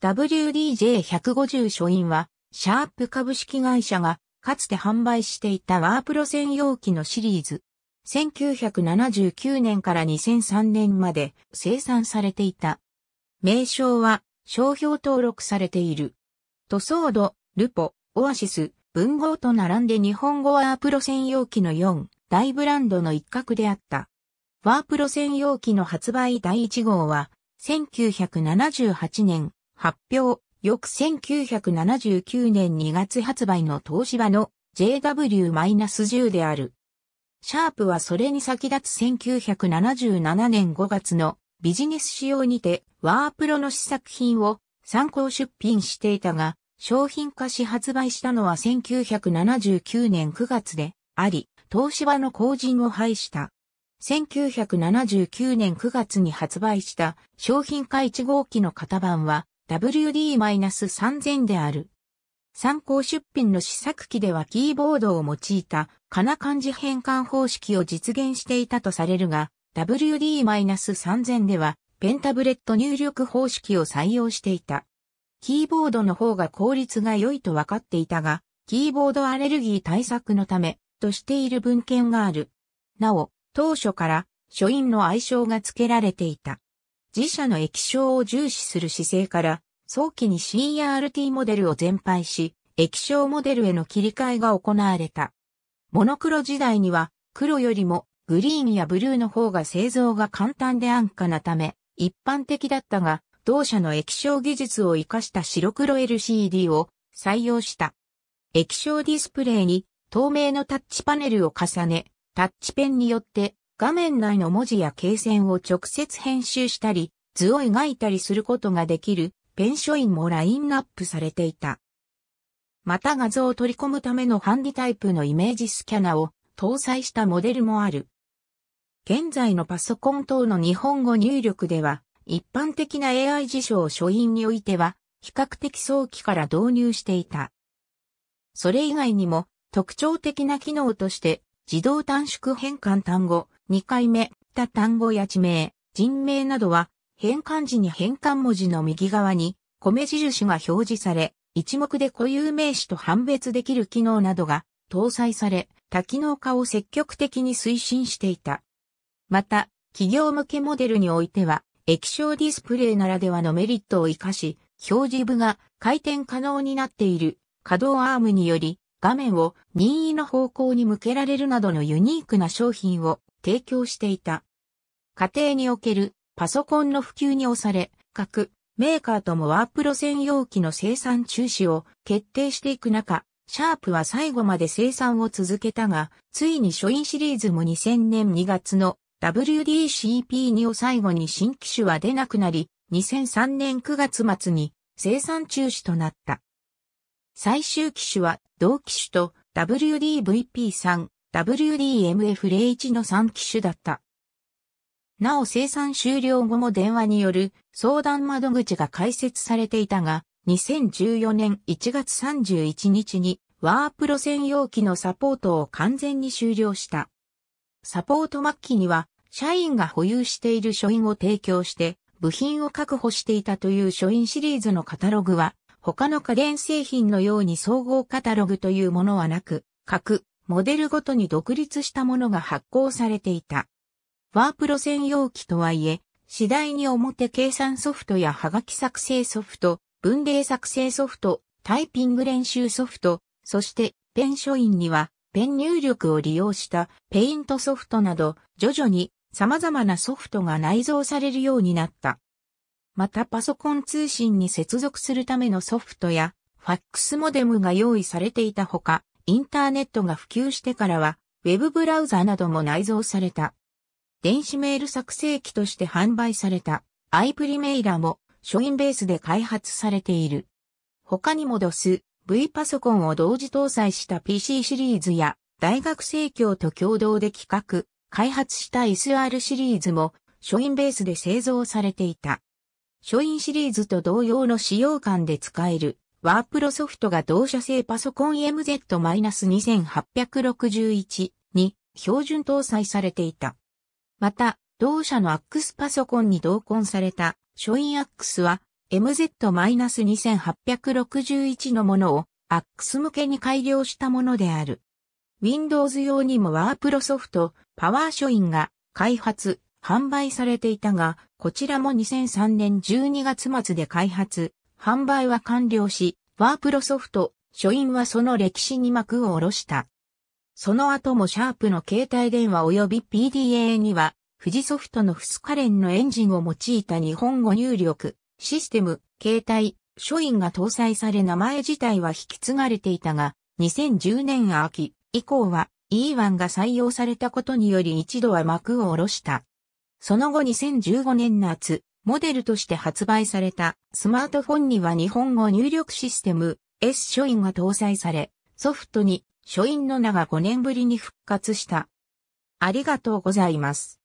WDJ150 書院は、シャープ株式会社が、かつて販売していたワープロ専用機のシリーズ。1979年から2003年まで生産されていた。名称は、商標登録されている。塗装度、ルポ、オアシス、文豪と並んで日本語ワープロ専用機の4大ブランドの一角であった。ワープロ専用機の発売第1号は1978年発表、翌1979年2月発売の東芝の JW-10 である。シャープはそれに先立つ1977年5月のビジネス仕様にてワープロの試作品を参考出品していたが、商品化し発売したのは1979年9月であり、東芝の後陣を排した。1979年9月に発売した商品化1号機の型番は WD-3000 である。参考出品の試作機ではキーボードを用いたかな漢字変換方式を実現していたとされるが、WD-3000 ではペンタブレット入力方式を採用していた。キーボードの方が効率が良いと分かっていたが、キーボードアレルギー対策のためとしている文献がある。なお、当初から書院の愛称が付けられていた。自社の液晶を重視する姿勢から、早期に CRT モデルを全廃し、液晶モデルへの切り替えが行われた。モノクロ時代には、黒よりもグリーンやブルーの方が製造が簡単で安価なため、一般的だったが、同社の液晶技術を活かした白黒 LCD を採用した。液晶ディスプレイに透明のタッチパネルを重ね、タッチペンによって画面内の文字や形線を直接編集したり、図を描いたりすることができるペン書印もラインナップされていた。また画像を取り込むためのハンディタイプのイメージスキャナを搭載したモデルもある。現在のパソコン等の日本語入力では、一般的な AI 辞書を書印においては、比較的早期から導入していた。それ以外にも、特徴的な機能として、自動短縮変換単語、2回目、他単語や地名、人名などは、変換時に変換文字の右側に、米印が表示され、一目で固有名詞と判別できる機能などが搭載され、多機能化を積極的に推進していた。また、企業向けモデルにおいては、液晶ディスプレイならではのメリットを活かし、表示部が回転可能になっている可動アームにより、画面を任意の方向に向けられるなどのユニークな商品を提供していた。家庭におけるパソコンの普及に押され、各メーカーともワープロ専用機の生産中止を決定していく中、シャープは最後まで生産を続けたが、ついに初印シリーズも2000年2月の WDCP2 を最後に新機種は出なくなり、2003年9月末に生産中止となった。最終機種は同機種と WDVP3、WDMF01 の3機種だった。なお生産終了後も電話による相談窓口が開設されていたが、2014年1月31日にワープロ専用機のサポートを完全に終了した。サポート末期には社員が保有している書印を提供して部品を確保していたという書印シリーズのカタログは他の家電製品のように総合カタログというものはなく、各モデルごとに独立したものが発行されていた。ワープロ専用機とはいえ、次第に表計算ソフトやはがき作成ソフト、文例作成ソフト、タイピング練習ソフト、そしてペン書院にはペン入力を利用したペイントソフトなど徐々に様々なソフトが内蔵されるようになった。またパソコン通信に接続するためのソフトやファックスモデムが用意されていたほか、インターネットが普及してからは、ウェブブラウザなども内蔵された。電子メール作成機として販売された、アイプリメイラも、書院ベースで開発されている。他にもす。V パソコンを同時搭載した PC シリーズや、大学生協と共同で企画、開発した SR シリーズも、書院ベースで製造されていた。書院シリーズと同様の使用感で使える、ワープロソフトが同社製パソコン MZ-2861 に標準搭載されていた。また、同社のアックスパソコンに同梱された書院クスは MZ-2861 のものをアックス向けに改良したものである。Windows 用にもワープロソフト、パワー書院が開発、販売されていたが、こちらも2003年12月末で開発、販売は完了し、ワープロソフト、書院はその歴史に幕を下ろした。その後もシャープの携帯電話及び PDA には、富士ソフトのフスカレンのエンジンを用いた日本語入力、システム、携帯、書院が搭載され名前自体は引き継がれていたが、2010年秋以降は E1 が採用されたことにより一度は幕を下ろした。その後2015年夏、モデルとして発売されたスマートフォンには日本語入力システム S 書院が搭載され、ソフトに書院の名が5年ぶりに復活した。ありがとうございます。